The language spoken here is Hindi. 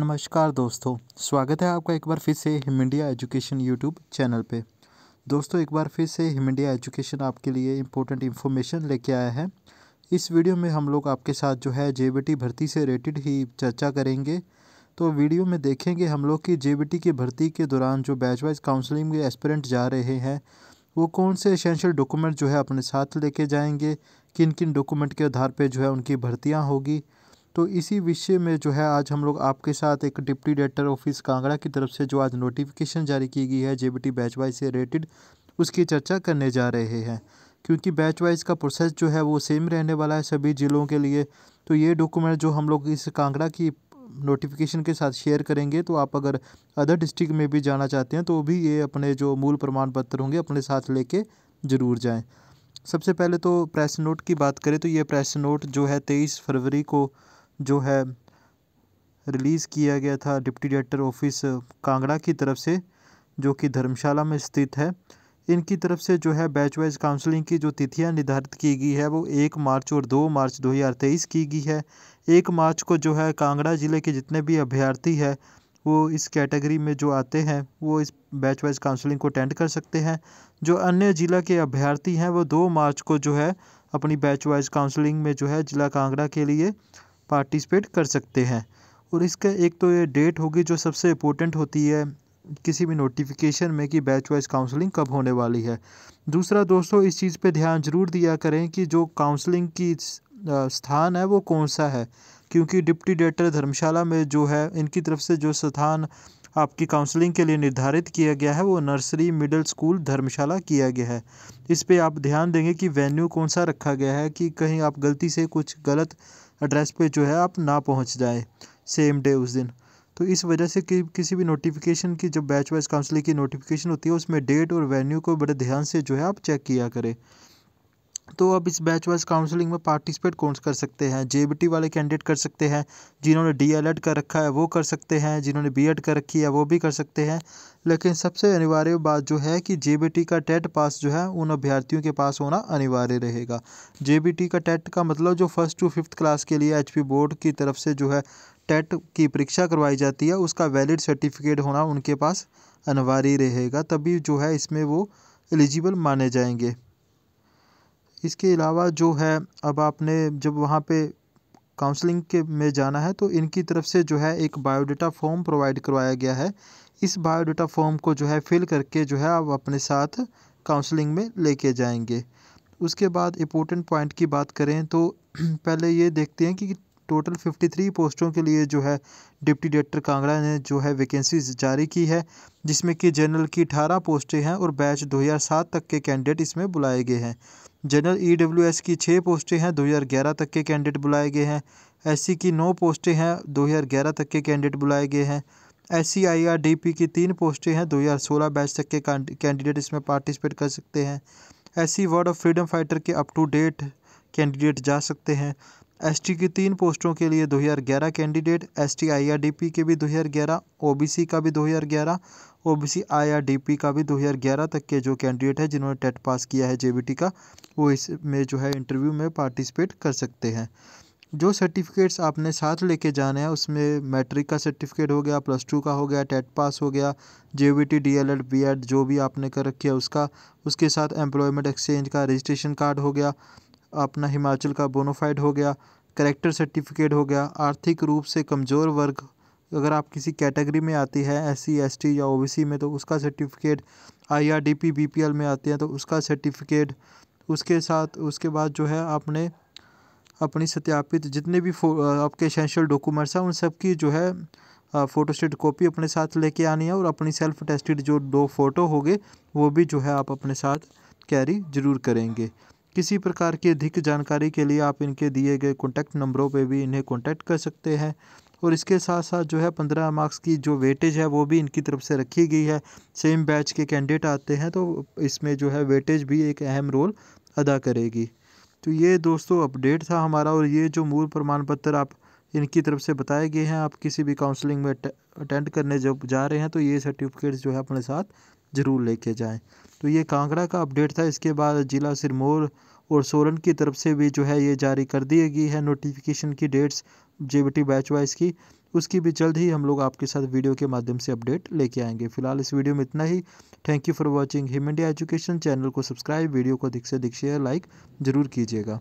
नमस्कार दोस्तों स्वागत है आपका एक बार फिर से Him India education YouTube channel पे दोस्तों एक बार फिर से हिम इंडिया एजुकेशन आपके लिए इम्पोर्टेंट इन्फॉर्मेशन लेके आया है इस वीडियो में हम लोग आपके साथ जो है जे भर्ती से रिलेटेड ही चर्चा करेंगे तो वीडियो में देखेंगे हम लोग की जे की भर्ती के दौरान जो बैच वाइज काउंसलिंग के एस्परेंट जा रहे हैं वो कौन से एसेंशियल डॉक्यूमेंट जो है अपने साथ लेके जाएंगे किन किन डॉक्यूमेंट के आधार पर जो है उनकी भर्तियाँ होगी तो इसी विषय में जो है आज हम लोग आपके साथ एक डिप्टी डायरेक्टर ऑफिस कांगड़ा की तरफ से जो आज नोटिफिकेशन जारी की गई है जे टी बैच वाइज से रिलेटेड उसकी चर्चा करने जा रहे हैं क्योंकि बैच वाइज का प्रोसेस जो है वो सेम रहने वाला है सभी ज़िलों के लिए तो ये डॉक्यूमेंट जो हम लोग इस कांगड़ा की नोटिफिकेशन के साथ शेयर करेंगे तो आप अगर अदर डिस्ट्रिक्ट में भी जाना चाहते हैं तो भी ये अपने जो मूल प्रमाण पत्र होंगे अपने साथ लेके ज़रूर जाएं सबसे पहले तो प्रेस नोट की बात करें तो ये प्रेस नोट जो है तेईस फरवरी को जो है रिलीज़ किया गया था डिप्टी डायरेक्टर ऑफिस कांगड़ा की तरफ से जो कि धर्मशाला में स्थित है इनकी तरफ से जो है बैच वाइज काउंसलिंग की जो तिथियां निर्धारित की गई है वो एक मार्च और दो मार्च 2023 की गई है एक मार्च को जो है कांगड़ा ज़िले के जितने भी अभ्यर्थी है वो इस कैटेगरी में जो आते हैं वो इस बैच वाइज काउंसलिंग को अटेंड कर सकते हैं जो अन्य ज़िला के अभ्यर्थी हैं वो दो मार्च को जो है अपनी बैच वाइज काउंसलिंग में जो है ज़िला कांगड़ा के लिए पार्टिसिपेट कर सकते हैं और इसका एक तो ये डेट होगी जो सबसे इम्पोर्टेंट होती है किसी भी नोटिफिकेशन में कि बैच वाइज काउंसलिंग कब होने वाली है दूसरा दोस्तों इस चीज़ पे ध्यान ज़रूर दिया करें कि जो काउंसलिंग की स्थान है वो कौन सा है क्योंकि डिप्टी डायरेक्टर धर्मशाला में जो है इनकी तरफ से जो स्थान आपकी काउंसलिंग के लिए निर्धारित किया गया है वो नर्सरी मिडिल स्कूल धर्मशाला किया गया है इस पर आप ध्यान देंगे कि वेन्यू कौन सा रखा गया है कि कहीं आप गलती से कुछ गलत एड्रेस पे जो है आप ना पहुंच जाए सेम डे उस दिन तो इस वजह से कि किसी भी नोटिफिकेशन की जब बैच वाइज काउंसलिंग की नोटिफिकेशन होती है उसमें डेट और वेन्यू को बड़े ध्यान से जो है आप चेक किया करें तो आप इस बैच वाइज काउंसलिंग में पार्टिसिपेट कौन कर सकते हैं जे वाले कैंडिडेट कर सकते हैं जिन्होंने डी एल कर रखा है वो कर सकते हैं जिन्होंने बी कर रखी है वो भी कर सकते हैं लेकिन सबसे अनिवार्य बात जो है कि जे का टेट पास जो है उन अभ्यर्थियों के पास होना अनिवार्य रहेगा जे का टेट का मतलब जो फर्स्ट टू फिफ्थ क्लास के लिए एच बोर्ड की तरफ से जो है टेट की परीक्षा करवाई जाती है उसका वैलिड सर्टिफिकेट होना उनके पास अनिवार्य रहेगा तभी जो है इसमें वो एलिजिबल माने जाएंगे इसके अलावा जो है अब आपने जब वहाँ पे काउंसलिंग के में जाना है तो इनकी तरफ से जो है एक बायोडाटा फॉर्म प्रोवाइड करवाया गया है इस बायोडाटा फॉर्म को जो है फिल करके जो है आप अपने साथ काउंसलिंग में लेके जाएंगे उसके बाद इम्पोर्टेंट पॉइंट की बात करें तो पहले ये देखते हैं कि टोटल फिफ्टी थ्री पोस्टों के लिए जो है डिप्टी डायरेक्टर कांगड़ा ने जो है वैकेंसी जारी की है जिसमें कि जनरल की अठारह पोस्टें हैं और बैच सात तक के कैंडिडेट इसमें बुलाए गए हैं जनरल एस e की छः पोस्टें हैं 2011 तक के कैंडिडेट बुलाए गए हैं सी की नौ पोस्टें हैं 2011 तक के कैंडिडेट बुलाए गए हैं एस सी की तीन पोस्टें हैं 2016 बैच तक के कैंडिडेट इसमें पार्टिसिपेट कर सकते हैं S C ward of freedom fighter के अप टू डेट कैंडिडेट जा सकते हैं एसटी की तीन पोस्टों के लिए 2011 कैंडिडेट एसटी आईआरडीपी के भी 2011 ओबीसी का भी 2011 ओबीसी आईआरडीपी का भी 2011 तक के जो कैंडिडेट है जिन्होंने टेट पास किया है जेबीटी का वो इसमें जो है इंटरव्यू में पार्टिसिपेट कर सकते हैं जो सर्टिफिकेट्स आपने साथ लेके जाने हैं उसमें मैट्रिक का सर्टिफिकेट हो गया प्लस टू का हो गया टेट पास हो गया J V T D L Ed B Ed जो भी आपने कर रखी है उसका उसके साथ एम्प्लॉयमेंट एक्सचेंज का रजिस्ट्रेशन कार्ड हो गया अपना हिमाचल का बोनोफाइड हो गया करेक्टर सर्टिफिकेट हो गया आर्थिक रूप से कमज़ोर वर्ग अगर आप किसी कैटेगरी में आती है एस सी एस टी या ओ बी सी में तो उसका certificate I R D P B P L में आते हैं तो उसका सर्टिफिकेट उसके साथ उसके बाद जो है आपने अपनी सत्यापित जितने भी आपके एसेंशियल डॉक्यूमेंट्स हैं उन सब की जो है फ़ोटोस्टेट कॉपी अपने साथ लेके आनी है और अपनी सेल्फ टेस्टेड जो दो फ़ोटो होंगे वो भी जो है आप अपने साथ कैरी ज़रूर करेंगे किसी प्रकार की अधिक जानकारी के लिए आप इनके दिए गए कॉन्टैक्ट नंबरों पर भी इन्हें कॉन्टैक्ट कर सकते हैं और इसके साथ साथ जो है पंद्रह मार्क्स की जो वेटेज है वो भी इनकी तरफ से रखी गई है सेम बैच के कैंडिडेट आते हैं तो इसमें जो है वेटेज भी एक अहम रोल अदा करेगी तो ये दोस्तों अपडेट था हमारा और ये जो मूल प्रमाण पत्र आप इनकी तरफ से बताए गए हैं आप किसी भी काउंसलिंग में अटेंड करने जब जा रहे हैं तो ये सर्टिफिकेट्स जो है अपने साथ ज़रूर लेके जाएं तो ये कांगड़ा का अपडेट था इसके बाद ज़िला सिरमौर और सोलन की तरफ से भी जो है ये जारी कर दी गई है नोटिफिकेशन की डेट्स जे बैच वाइज की उसकी भी जल्द ही हम लोग आपके साथ वीडियो के माध्यम से अपडेट लेके आएंगे फिलहाल इस वीडियो में इतना ही thank you for watching Him India education channel को सब्सक्राइब वीडियो को अधिक से अधिक शेयर लाइक ज़रूर कीजिएगा